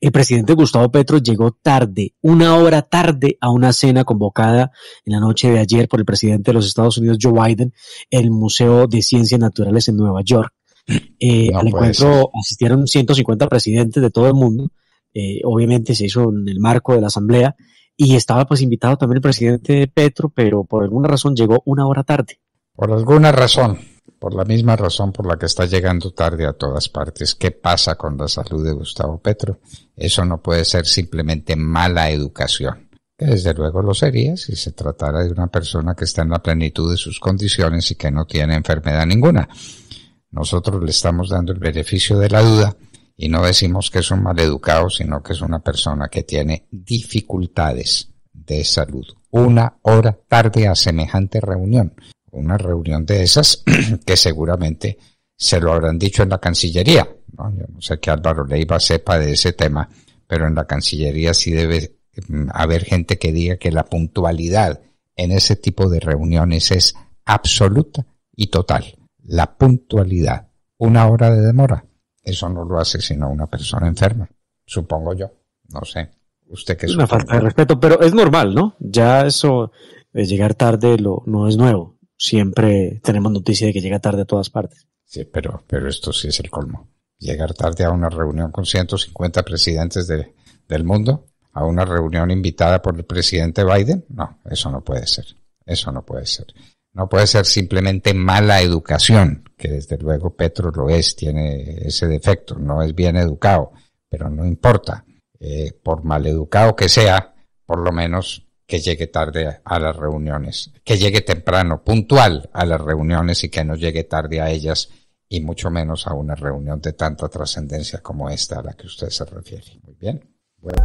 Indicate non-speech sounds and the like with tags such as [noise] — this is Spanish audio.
El presidente Gustavo Petro llegó tarde, una hora tarde, a una cena convocada en la noche de ayer por el presidente de los Estados Unidos, Joe Biden, en el Museo de Ciencias Naturales en Nueva York. Eh, al encuentro asistieron 150 presidentes de todo el mundo. Eh, obviamente se hizo en el marco de la asamblea y estaba pues invitado también el presidente Petro, pero por alguna razón llegó una hora tarde. Por alguna razón por la misma razón por la que está llegando tarde a todas partes. ¿Qué pasa con la salud de Gustavo Petro? Eso no puede ser simplemente mala educación. Que desde luego lo sería si se tratara de una persona que está en la plenitud de sus condiciones y que no tiene enfermedad ninguna. Nosotros le estamos dando el beneficio de la duda y no decimos que es un educado, sino que es una persona que tiene dificultades de salud. Una hora tarde a semejante reunión una reunión de esas [clears throat] que seguramente se lo habrán dicho en la Cancillería. ¿no? Yo no sé que Álvaro Leiva sepa de ese tema, pero en la Cancillería sí debe mm, haber gente que diga que la puntualidad en ese tipo de reuniones es absoluta y total. La puntualidad. Una hora de demora. Eso no lo hace sino una persona enferma, supongo yo. No sé. Usted que es una falta de respeto, pero es normal, ¿no? Ya eso llegar tarde lo, no es nuevo siempre tenemos noticia de que llega tarde a todas partes. Sí, pero, pero esto sí es el colmo. Llegar tarde a una reunión con 150 presidentes del mundo, a una reunión invitada por el presidente Biden, no, eso no puede ser. Eso no puede ser. No puede ser simplemente mala educación, que desde luego Petro lo es, tiene ese defecto, no es bien educado, pero no importa. Eh, por mal educado que sea, por lo menos que llegue tarde a las reuniones, que llegue temprano, puntual a las reuniones y que no llegue tarde a ellas y mucho menos a una reunión de tanta trascendencia como esta a la que usted se refiere. Muy bien. Bueno.